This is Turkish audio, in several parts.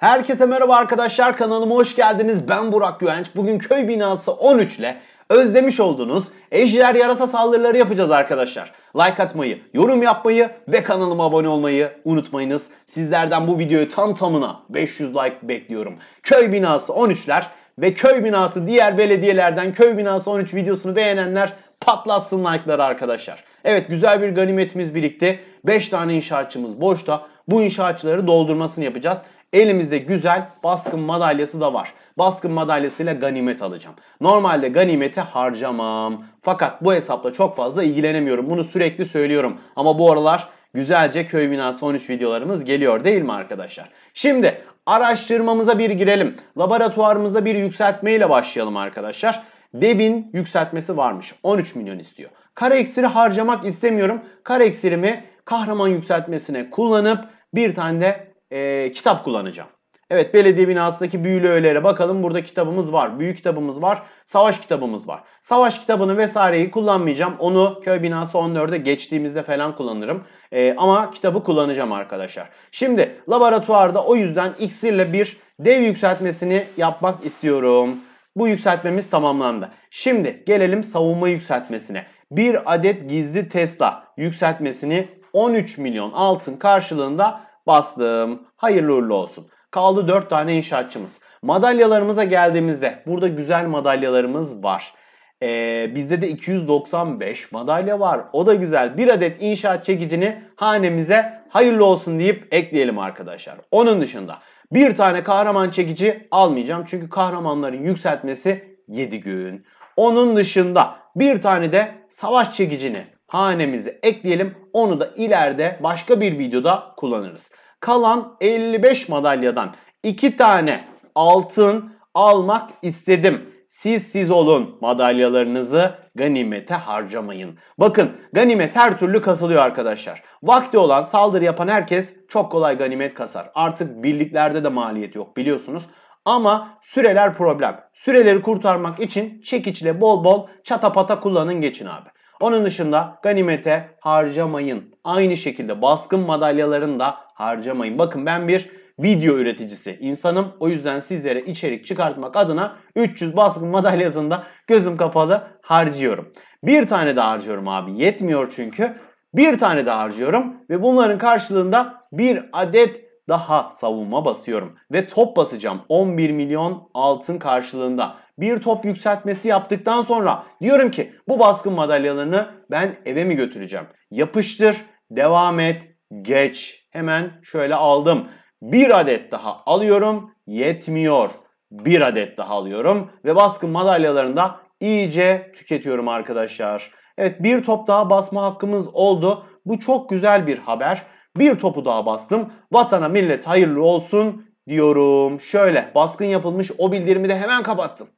Herkese merhaba arkadaşlar kanalıma hoş geldiniz. Ben Burak Güvenç. Bugün köy binası 13 ile özlemiş olduğunuz ejder yarasa saldırıları yapacağız arkadaşlar. Like atmayı, yorum yapmayı ve kanalıma abone olmayı unutmayınız. Sizlerden bu videoyu tam tamına 500 like bekliyorum. Köy binası 13'ler ve köy binası diğer belediyelerden köy binası 13 videosunu beğenenler patlatsın like'ları arkadaşlar. Evet güzel bir ganimetimiz birlikte. 5 tane inşaatçımız boşta. Bu inşaatçıları doldurmasını yapacağız. Elimizde güzel baskın madalyası da var. Baskın madalyasıyla ganimet alacağım. Normalde ganimeti harcamam. Fakat bu hesapla çok fazla ilgilenemiyorum. Bunu sürekli söylüyorum. Ama bu aralar güzelce köy binası 13 videolarımız geliyor değil mi arkadaşlar? Şimdi araştırmamıza bir girelim. Laboratuvarımızda bir yükseltmeyle başlayalım arkadaşlar. Devin yükseltmesi varmış. 13 milyon istiyor. Kara eksiri harcamak istemiyorum. Kara eksirimi kahraman yükseltmesine kullanıp bir tane de e, kitap kullanacağım. Evet belediye binasındaki büyülü öğelere bakalım. Burada kitabımız var. büyük kitabımız var. Savaş kitabımız var. Savaş kitabını vesaireyi kullanmayacağım. Onu köy binası 14'e geçtiğimizde falan kullanırım. Ee, ama kitabı kullanacağım arkadaşlar. Şimdi laboratuvarda o yüzden iksirle bir dev yükseltmesini yapmak istiyorum. Bu yükseltmemiz tamamlandı. Şimdi gelelim savunma yükseltmesine. Bir adet gizli Tesla yükseltmesini 13 milyon altın karşılığında bastım. Hayırlı uğurlu olsun. Kaldı 4 tane inşaatçımız. Madalyalarımıza geldiğimizde burada güzel madalyalarımız var. Ee, bizde de 295 madalya var. O da güzel. Bir adet inşaat çekicini hanemize hayırlı olsun deyip ekleyelim arkadaşlar. Onun dışında bir tane kahraman çekici almayacağım. Çünkü kahramanların yükseltmesi 7 gün. Onun dışında bir tane de savaş çekicini hanemizi ekleyelim. Onu da ileride başka bir videoda kullanırız. Kalan 55 madalyadan 2 tane altın almak istedim. Siz siz olun madalyalarınızı ganimete harcamayın. Bakın ganimet her türlü kasılıyor arkadaşlar. Vakti olan saldırı yapan herkes çok kolay ganimet kasar. Artık birliklerde de maliyet yok biliyorsunuz. Ama süreler problem. Süreleri kurtarmak için çekiçle bol bol çatapata kullanın geçin abi. Onun dışında ganimete harcamayın. Aynı şekilde baskın madalyalarını da harcamayın. Bakın ben bir video üreticisi insanım. O yüzden sizlere içerik çıkartmak adına 300 baskın madalyasını da gözüm kapalı harcıyorum. Bir tane daha harcıyorum abi. Yetmiyor çünkü. Bir tane daha harcıyorum ve bunların karşılığında bir adet daha savunma basıyorum. Ve top basacağım 11 milyon altın karşılığında. Bir top yükseltmesi yaptıktan sonra diyorum ki bu baskın madalyalarını ben eve mi götüreceğim? Yapıştır, devam et, geç. Hemen şöyle aldım. Bir adet daha alıyorum yetmiyor. Bir adet daha alıyorum ve baskın madalyalarını da iyice tüketiyorum arkadaşlar. Evet bir top daha basma hakkımız oldu. Bu çok güzel bir haber. Bir topu daha bastım. Vatana millet hayırlı olsun diyorum. Şöyle baskın yapılmış o bildirimi de hemen kapattım.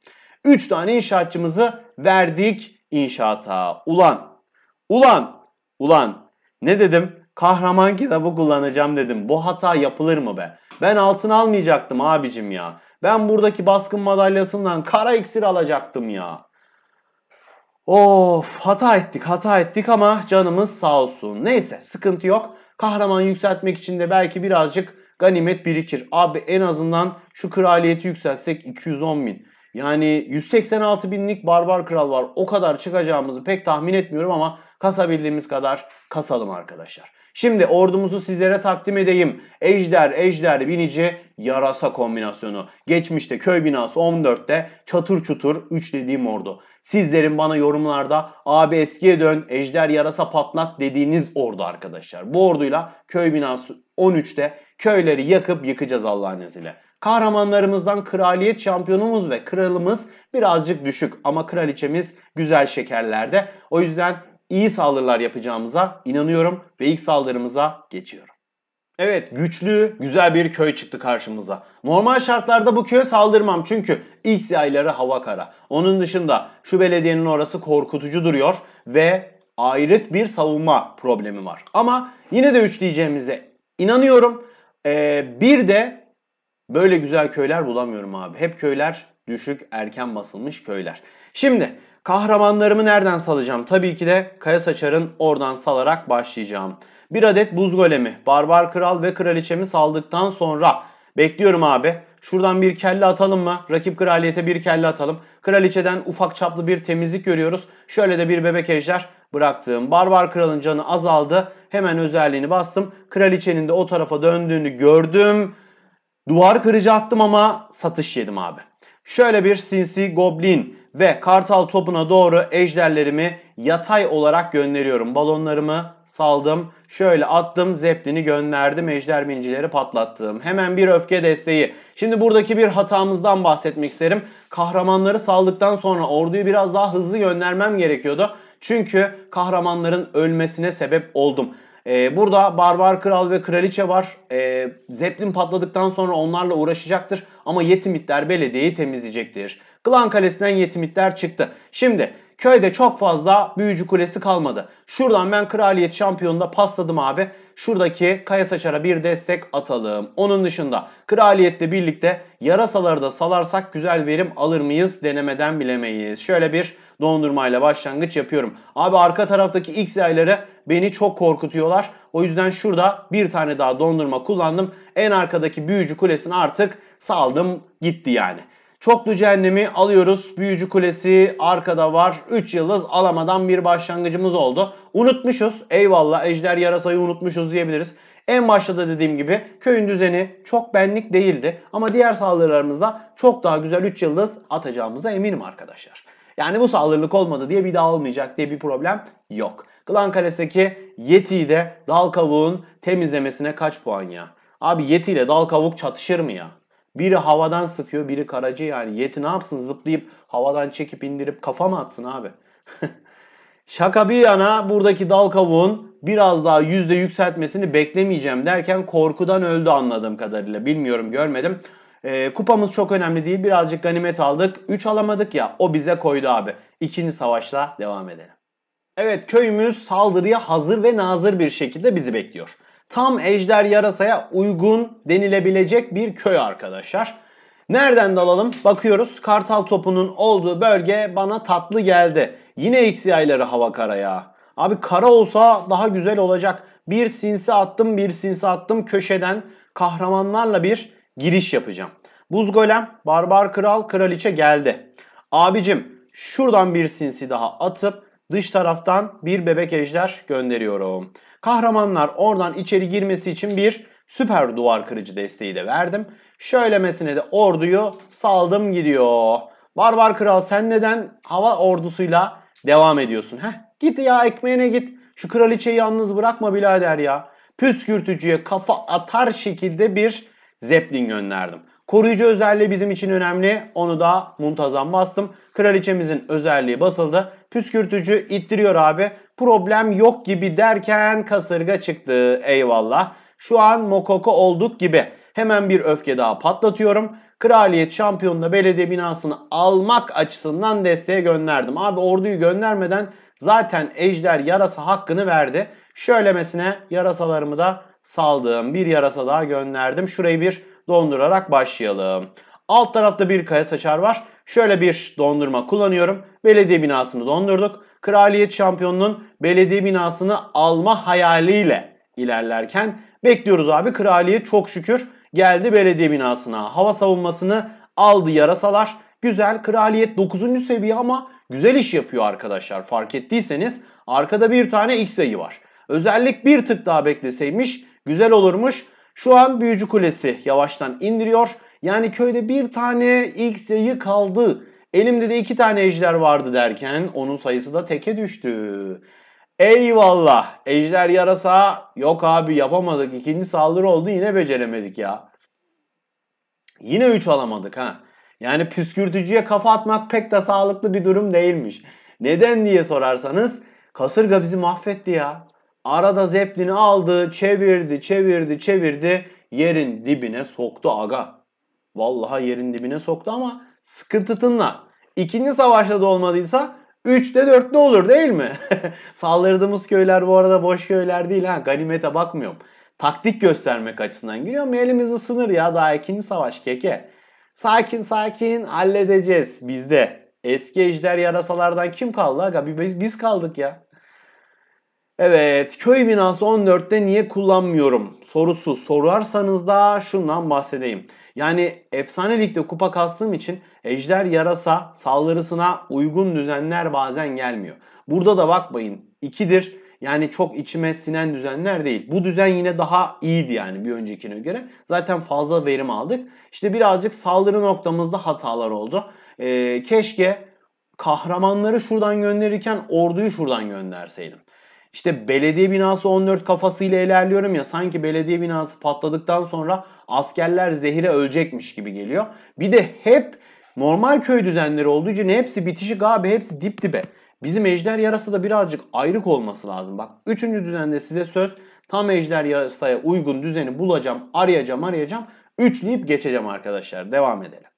3 tane inşaatçımızı verdik inşaata. Ulan, ulan, ulan ne dedim? Kahraman kitabı kullanacağım dedim. Bu hata yapılır mı be? Ben altın almayacaktım abicim ya. Ben buradaki baskın madalyasından kara iksir alacaktım ya. Of hata ettik hata ettik ama canımız sağ olsun. Neyse sıkıntı yok. Kahraman yükseltmek için de belki birazcık ganimet birikir. Abi en azından şu kraliyeti yükseltsek 210 bin. Yani 186 binlik barbar kral var. O kadar çıkacağımızı pek tahmin etmiyorum ama kasabildiğimiz kadar kasalım arkadaşlar. Şimdi ordumuzu sizlere takdim edeyim. Ejder, ejder, binici, yarasa kombinasyonu. Geçmişte köy binası 14'te çatır çutur 3 dediğim ordu. Sizlerin bana yorumlarda abi eskiye dön, ejder yarasa patlat dediğiniz ordu arkadaşlar. Bu orduyla köy binası 13'te köyleri yakıp yıkacağız Allah'ın izniyle. Kahramanlarımızdan kraliyet şampiyonumuz ve kralımız birazcık düşük ama kraliçemiz güzel şekerlerde. O yüzden iyi saldırılar yapacağımıza inanıyorum ve ilk saldırımıza geçiyorum. Evet güçlü, güzel bir köy çıktı karşımıza. Normal şartlarda bu köye saldırmam çünkü ilk yayları hava kara. Onun dışında şu belediyenin orası korkutucu duruyor ve ayrık bir savunma problemi var. Ama yine de üçleyeceğimize inanıyorum. Ee, bir de böyle güzel köyler bulamıyorum abi. Hep köyler düşük erken basılmış köyler. Şimdi Kahramanlarımı nereden salacağım? Tabii ki de Kaya Saçar'ın oradan salarak başlayacağım. Bir adet buz golemi, barbar kral ve kraliçemi saldıktan sonra bekliyorum abi. Şuradan bir kelle atalım mı? Rakip kraliyete bir kelle atalım. Kraliçeden ufak çaplı bir temizlik görüyoruz. Şöyle de bir bebek ejder bıraktığım barbar kralın canı azaldı. Hemen özelliğini bastım. Kraliçenin de o tarafa döndüğünü gördüm. Duvar kırıcı attım ama satış yedim abi. Şöyle bir sinsi goblin ve kartal topuna doğru ejderlerimi yatay olarak gönderiyorum. Balonlarımı saldım. Şöyle attım zeplini gönderdim. Ejder binicilere patlattım. Hemen bir öfke desteği. Şimdi buradaki bir hatamızdan bahsetmek isterim. Kahramanları saldıktan sonra orduyu biraz daha hızlı göndermem gerekiyordu. Çünkü kahramanların ölmesine sebep oldum. Ee, burada Barbar Kral ve Kraliçe var. Ee, Zeppelin patladıktan sonra onlarla uğraşacaktır. Ama Yetimitler belediyeyi temizleyecektir. Klan Kalesi'nden Yetimitler çıktı. Şimdi köyde çok fazla büyücü kulesi kalmadı. Şuradan ben kraliyet şampiyonunda pasladım abi. Şuradaki Kaya Saçar'a bir destek atalım. Onun dışında kraliyetle birlikte yarasaları da salarsak güzel verim alır mıyız denemeden bilemeyiz. Şöyle bir dondurmayla başlangıç yapıyorum. Abi arka taraftaki X yayları beni çok korkutuyorlar. O yüzden şurada bir tane daha dondurma kullandım. En arkadaki büyücü kulesini artık saldım gitti yani. Çoklu cehennemi alıyoruz. Büyücü kulesi arkada var. 3 yıldız alamadan bir başlangıcımız oldu. Unutmuşuz. Eyvallah ejder yarasayı unutmuşuz diyebiliriz. En başta da dediğim gibi köyün düzeni çok benlik değildi. Ama diğer saldırılarımızda çok daha güzel 3 yıldız atacağımıza eminim arkadaşlar. Yani bu saldırılık olmadı diye bir daha olmayacak diye bir problem yok. Klan Kalesi'deki Yeti'yi de dal kavuğun temizlemesine kaç puan ya? Abi Yeti ile dal kavuk çatışır mı ya? Biri havadan sıkıyor biri karacı yani. Yeti ne yapsın zıplayıp havadan çekip indirip kafa mı atsın abi? Şaka bir yana buradaki dal kavuğun biraz daha yüzde yükseltmesini beklemeyeceğim derken korkudan öldü anladığım kadarıyla. Bilmiyorum görmedim. E, kupamız çok önemli değil. Birazcık ganimet aldık. 3 alamadık ya o bize koydu abi. İkinci savaşla devam edelim. Evet köyümüz saldırıya hazır ve nazır bir şekilde bizi bekliyor. Tam ejder yarasaya uygun denilebilecek bir köy arkadaşlar. Nereden dalalım? Bakıyoruz kartal topunun olduğu bölge bana tatlı geldi. Yine x hava kara ya. Abi kara olsa daha güzel olacak. Bir sinsi attım bir sinsi attım köşeden kahramanlarla bir giriş yapacağım. Buz Golem, Barbar Kral, Kraliçe geldi. Abicim şuradan bir sinsi daha atıp dış taraftan bir bebek ejder gönderiyorum. Kahramanlar oradan içeri girmesi için bir süper duvar kırıcı desteği de verdim. Şöylemesine de orduyu saldım gidiyor. Barbar Kral sen neden hava ordusuyla devam ediyorsun? Heh git ya ekmeğine git. Şu kraliçeyi yalnız bırakma birader ya. Püskürtücüye kafa atar şekilde bir Zeppelin gönderdim. Koruyucu özelliği bizim için önemli. Onu da muntazam bastım. Kraliçemizin özelliği basıldı. Püskürtücü ittiriyor abi. Problem yok gibi derken kasırga çıktı. Eyvallah. Şu an Mokoko olduk gibi. Hemen bir öfke daha patlatıyorum. Kraliyet şampiyonuna belediye binasını almak açısından desteğe gönderdim. Abi orduyu göndermeden zaten ejder yarasa hakkını verdi. Şöylemesine yarasalarımı da saldığım bir yarasa daha gönderdim. Şurayı bir dondurarak başlayalım. Alt tarafta bir kaya saçar var. Şöyle bir dondurma kullanıyorum. Belediye binasını dondurduk. Kraliyet şampiyonunun belediye binasını alma hayaliyle ilerlerken bekliyoruz abi. Kraliyet çok şükür geldi belediye binasına. Hava savunmasını aldı yarasalar. Güzel kraliyet 9. seviye ama güzel iş yapıyor arkadaşlar. Fark ettiyseniz arkada bir tane X sayı var. Özellik bir tık daha bekleseymiş güzel olurmuş. Şu an büyücü kulesi yavaştan indiriyor. Yani köyde bir tane X yayı kaldı. Elimde de iki tane ejder vardı derken onun sayısı da teke düştü. Eyvallah. Ejder yarasa yok abi yapamadık. ikinci saldırı oldu yine beceremedik ya. Yine 3 alamadık ha. Yani püskürtücüye kafa atmak pek de sağlıklı bir durum değilmiş. Neden diye sorarsanız kasırga bizi mahvetti ya. Arada zeplini aldı, çevirdi, çevirdi, çevirdi. Yerin dibine soktu aga. Vallahi yerin dibine soktu ama sıkıntı tınla. İkinci savaşta da olmadıysa 3'te 4'te olur değil mi? Saldırdığımız köyler bu arada boş köyler değil ha. Ganimete bakmıyorum. Taktik göstermek açısından giriyor ama elimiz ısınır ya daha ikinci savaş keke. Sakin sakin halledeceğiz bizde. Eski ejder yarasalardan kim kaldı aga? Biz, biz kaldık ya. Evet, köy binası 14'te niye kullanmıyorum sorusu sorarsanız da şundan bahsedeyim. Yani efsane ligde kupa kastığım için ejder yarasa saldırısına uygun düzenler bazen gelmiyor. Burada da bakmayın 2'dir yani çok içime sinen düzenler değil. Bu düzen yine daha iyiydi yani bir öncekine göre. Zaten fazla verim aldık. İşte birazcık saldırı noktamızda hatalar oldu. Ee, keşke kahramanları şuradan gönderirken orduyu şuradan gönderseydim. İşte belediye binası 14 kafasıyla ilerliyorum ya sanki belediye binası patladıktan sonra askerler zehire ölecekmiş gibi geliyor. Bir de hep normal köy düzenleri olduğu için hepsi bitişik abi hepsi dip dibe. Bizim ejder yarası da birazcık ayrık olması lazım. Bak 3. düzende size söz tam ejder yarasaya uygun düzeni bulacağım, arayacağım, arayacağım. Üçleyip geçeceğim arkadaşlar. Devam edelim.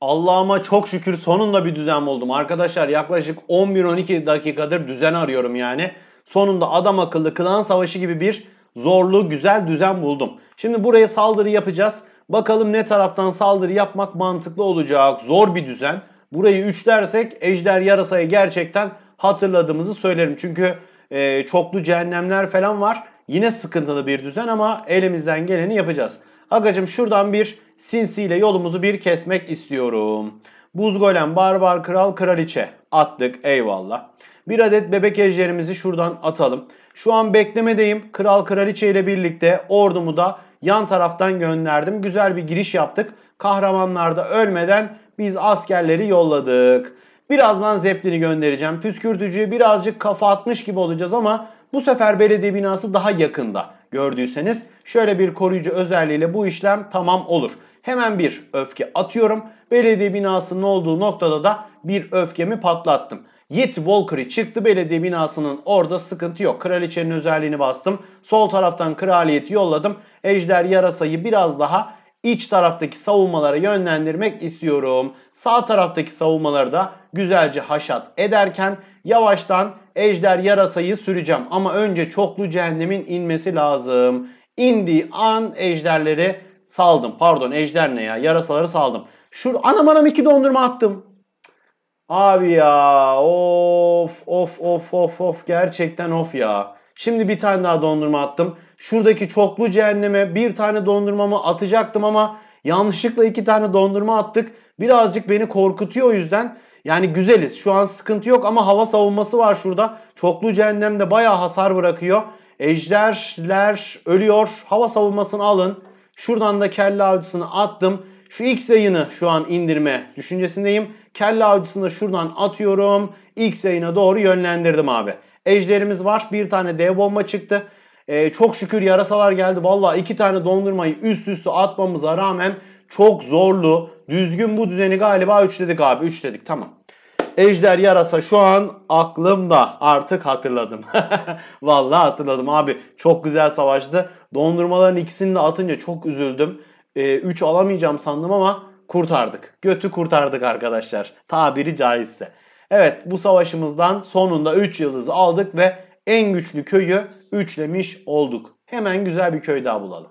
Allah'ıma çok şükür sonunda bir düzen buldum. Arkadaşlar yaklaşık 11-12 dakikadır düzen arıyorum yani. Sonunda adam akıllı klan savaşı gibi bir zorlu güzel düzen buldum. Şimdi buraya saldırı yapacağız. Bakalım ne taraftan saldırı yapmak mantıklı olacak. Zor bir düzen. Burayı 3 dersek ejder yarasayı gerçekten hatırladığımızı söylerim. Çünkü e, çoklu cehennemler falan var. Yine sıkıntılı bir düzen ama elimizden geleni yapacağız. Agacım şuradan bir sinsiyle yolumuzu bir kesmek istiyorum. Buz golem, barbar kral, kraliçe attık eyvallah. Bir adet bebek ejderimizi şuradan atalım. Şu an beklemedeyim. Kral kraliçe ile birlikte ordumu da yan taraftan gönderdim. Güzel bir giriş yaptık. Kahramanlar da ölmeden biz askerleri yolladık. Birazdan Zeppelin'i göndereceğim. Püskürtücüye birazcık kafa atmış gibi olacağız ama bu sefer belediye binası daha yakında. Gördüyseniz şöyle bir koruyucu özelliğiyle bu işlem tamam olur. Hemen bir öfke atıyorum. Belediye binasının olduğu noktada da bir öfkemi patlattım. Yet Walker'ı çıktı belediye binasının orada sıkıntı yok. Kraliçenin özelliğini bastım. Sol taraftan kraliyeti yolladım. Ejder yarasayı biraz daha iç taraftaki savunmalara yönlendirmek istiyorum. Sağ taraftaki savunmaları da güzelce haşat ederken yavaştan ejder yarasayı süreceğim. Ama önce çoklu cehennemin inmesi lazım. İndiği an ejderleri saldım. Pardon ejder ne ya yarasaları saldım. şur anam anam iki dondurma attım. Abi ya of of of of of gerçekten of ya. Şimdi bir tane daha dondurma attım. Şuradaki çoklu cehenneme bir tane dondurmamı atacaktım ama yanlışlıkla iki tane dondurma attık. Birazcık beni korkutuyor o yüzden. Yani güzeliz şu an sıkıntı yok ama hava savunması var şurada. Çoklu cehennemde baya hasar bırakıyor. Ejderler ölüyor. Hava savunmasını alın. Şuradan da kelle avcısını attım şu x yayını şu an indirme düşüncesindeyim. Kelle avcısını da şuradan atıyorum. X yayına doğru yönlendirdim abi. Ejderimiz var. Bir tane dev bomba çıktı. Ee, çok şükür yarasalar geldi. Valla iki tane dondurmayı üst üste atmamıza rağmen çok zorlu. Düzgün bu düzeni galiba 3 dedik abi. 3 dedik tamam. Ejder yarasa şu an aklımda artık hatırladım. Valla hatırladım abi çok güzel savaştı. Dondurmaların ikisini de atınca çok üzüldüm e, ee, 3 alamayacağım sandım ama kurtardık. Götü kurtardık arkadaşlar. Tabiri caizse. Evet bu savaşımızdan sonunda 3 yıldızı aldık ve en güçlü köyü üçlemiş olduk. Hemen güzel bir köy daha bulalım.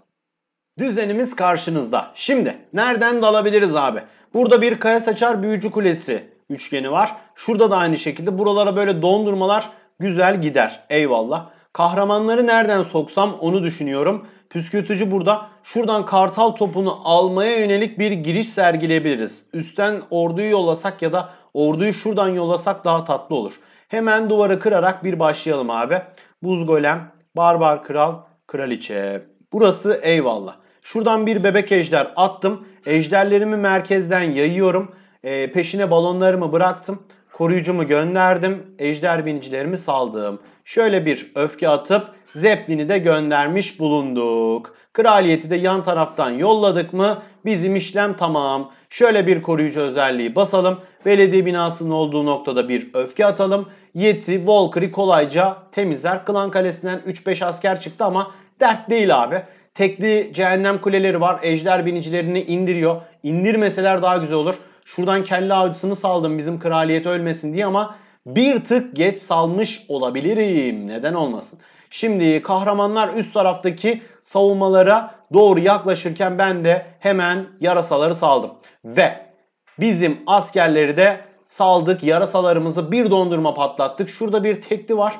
Düzenimiz karşınızda. Şimdi nereden dalabiliriz abi? Burada bir kaya saçar büyücü kulesi üçgeni var. Şurada da aynı şekilde buralara böyle dondurmalar güzel gider. Eyvallah. Kahramanları nereden soksam onu düşünüyorum. Püskürtücü burada şuradan kartal topunu almaya yönelik bir giriş sergileyebiliriz. Üstten orduyu yollasak ya da orduyu şuradan yollasak daha tatlı olur. Hemen duvarı kırarak bir başlayalım abi. Buz golem, barbar kral, kraliçe. Burası eyvallah. Şuradan bir bebek ejder attım. Ejderlerimi merkezden yayıyorum. E, peşine balonlarımı bıraktım. Koruyucumu gönderdim. Ejder binicilerimi saldım. Şöyle bir öfke atıp Zeppelin'i de göndermiş bulunduk. Kraliyeti de yan taraftan yolladık mı bizim işlem tamam. Şöyle bir koruyucu özelliği basalım. Belediye binasının olduğu noktada bir öfke atalım. Yeti Walker'ı kolayca temizler. Klan Kalesi'nden 3-5 asker çıktı ama dert değil abi. Tekli cehennem kuleleri var. Ejder binicilerini indiriyor. İndirmeseler daha güzel olur. Şuradan kelle avcısını saldım bizim kraliyet ölmesin diye ama bir tık geç salmış olabilirim. Neden olmasın? Şimdi kahramanlar üst taraftaki savunmalara doğru yaklaşırken ben de hemen yarasaları saldım. Ve bizim askerleri de saldık. Yarasalarımızı bir dondurma patlattık. Şurada bir tekli var.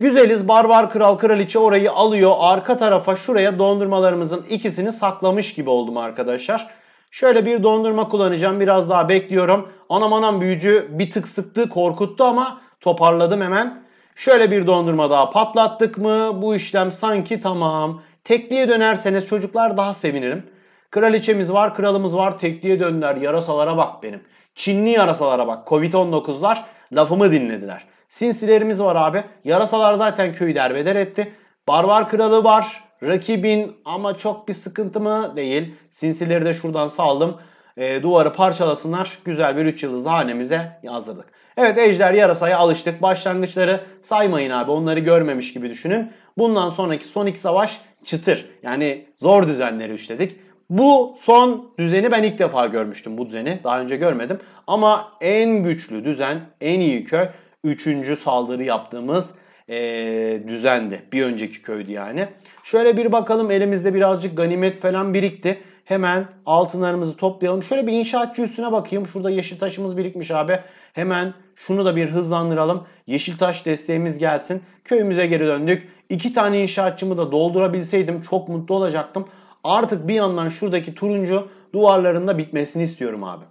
Güzeliz barbar kral kraliçe orayı alıyor. Arka tarafa şuraya dondurmalarımızın ikisini saklamış gibi oldum arkadaşlar. Şöyle bir dondurma kullanacağım. Biraz daha bekliyorum. Anam anam büyücü bir tık sıktı korkuttu ama toparladım hemen. Şöyle bir dondurma daha patlattık mı bu işlem sanki tamam. Tekliğe dönerseniz çocuklar daha sevinirim. Kraliçemiz var, kralımız var, tekliğe döndüler. Yarasalara bak benim. Çinli yarasalara bak. Covid-19'lar lafımı dinlediler. Sinsilerimiz var abi. Yarasalar zaten köyü derbeder etti. Barbar kralı var. Rakibin ama çok bir sıkıntı mı? Değil. Sinsileri de şuradan saldım. E, duvarı parçalasınlar. Güzel bir 3 yıldızlı hanemize yazdırdık. Evet ejder yarasaya alıştık. Başlangıçları saymayın abi onları görmemiş gibi düşünün. Bundan sonraki son iki savaş çıtır. Yani zor düzenleri üçledik. Bu son düzeni ben ilk defa görmüştüm bu düzeni. Daha önce görmedim. Ama en güçlü düzen, en iyi köy 3. saldırı yaptığımız ee, düzendi. Bir önceki köydü yani. Şöyle bir bakalım elimizde birazcık ganimet falan birikti. Hemen altınlarımızı toplayalım. Şöyle bir inşaatçı üstüne bakayım. Şurada yeşil taşımız birikmiş abi. Hemen şunu da bir hızlandıralım. Yeşiltaş desteğimiz gelsin. Köyümüze geri döndük. İki tane inşaatçımı da doldurabilseydim çok mutlu olacaktım. Artık bir yandan şuradaki turuncu duvarlarında bitmesini istiyorum abi.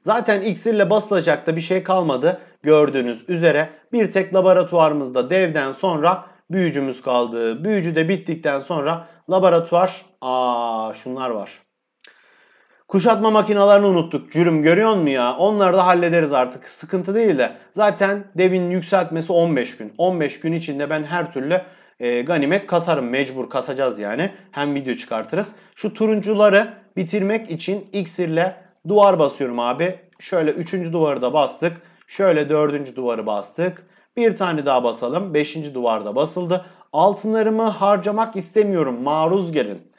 Zaten iksirle basılacak da bir şey kalmadı. Gördüğünüz üzere bir tek laboratuvarımızda devden sonra büyücümüz kaldı. Büyücü de bittikten sonra laboratuvar aa şunlar var. Kuşatma makinalarını unuttuk. Cürüm görüyor mu ya? Onları da hallederiz artık. Sıkıntı değil de. Zaten devin yükseltmesi 15 gün. 15 gün içinde ben her türlü e, ganimet kasarım. Mecbur kasacağız yani. Hem video çıkartırız. Şu turuncuları bitirmek için iksirle duvar basıyorum abi. Şöyle 3. duvarı da bastık. Şöyle 4. duvarı bastık. Bir tane daha basalım. 5. duvarda basıldı. Altınlarımı harcamak istemiyorum. Maruz gelin.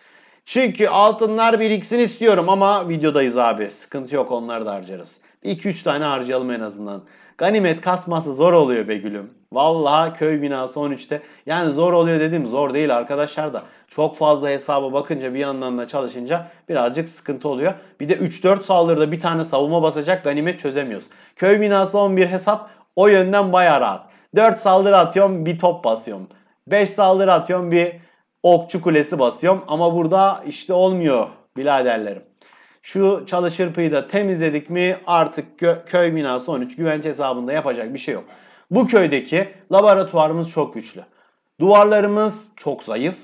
Çünkü altınlar biriksin istiyorum ama videodayız abi. Sıkıntı yok onları da harcarız. 2-3 tane harcayalım en azından. Ganimet kasması zor oluyor be gülüm. Vallahi köy binası 13'te. Yani zor oluyor dedim zor değil arkadaşlar da. Çok fazla hesaba bakınca bir yandan da çalışınca birazcık sıkıntı oluyor. Bir de 3-4 saldırıda bir tane savunma basacak ganimet çözemiyoruz. Köy binası 11 hesap o yönden baya rahat. 4 saldırı atıyorum bir top basıyorum. 5 saldırı atıyorum bir okçu kulesi basıyorum ama burada işte olmuyor biraderlerim. Şu çalı çırpıyı da temizledik mi artık köy binası 13 güvenç hesabında yapacak bir şey yok. Bu köydeki laboratuvarımız çok güçlü. Duvarlarımız çok zayıf.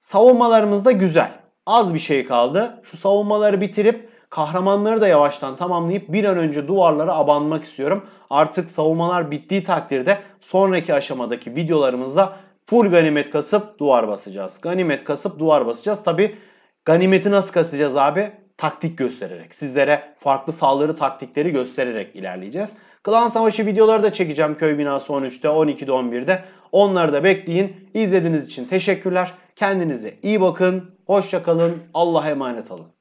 Savunmalarımız da güzel. Az bir şey kaldı. Şu savunmaları bitirip kahramanları da yavaştan tamamlayıp bir an önce duvarlara abanmak istiyorum. Artık savunmalar bittiği takdirde sonraki aşamadaki videolarımızda Full ganimet kasıp duvar basacağız. Ganimet kasıp duvar basacağız. Tabi ganimeti nasıl kasacağız abi? Taktik göstererek. Sizlere farklı saldırı taktikleri göstererek ilerleyeceğiz. Klan Savaşı videoları da çekeceğim köy binası 13'te, 12'de, 11'de. Onları da bekleyin. İzlediğiniz için teşekkürler. Kendinize iyi bakın. Hoşçakalın. Allah'a emanet olun.